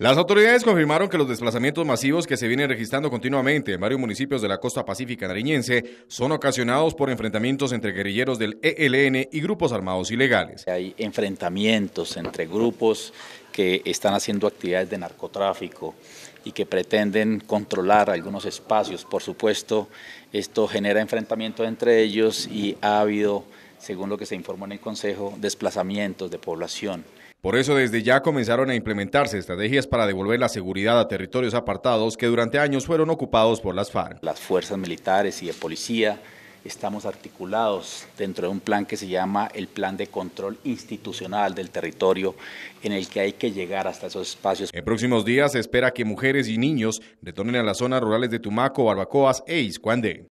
Las autoridades confirmaron que los desplazamientos masivos que se vienen registrando continuamente en varios municipios de la costa pacífica nariñense son ocasionados por enfrentamientos entre guerrilleros del ELN y grupos armados ilegales. Hay enfrentamientos entre grupos que están haciendo actividades de narcotráfico y que pretenden controlar algunos espacios. Por supuesto, esto genera enfrentamientos entre ellos y ha habido según lo que se informó en el Consejo, desplazamientos de población. Por eso desde ya comenzaron a implementarse estrategias para devolver la seguridad a territorios apartados que durante años fueron ocupados por las FARC. Las fuerzas militares y de policía estamos articulados dentro de un plan que se llama el Plan de Control Institucional del Territorio, en el que hay que llegar hasta esos espacios. En próximos días se espera que mujeres y niños retornen a las zonas rurales de Tumaco, Barbacoas e Iscuandé.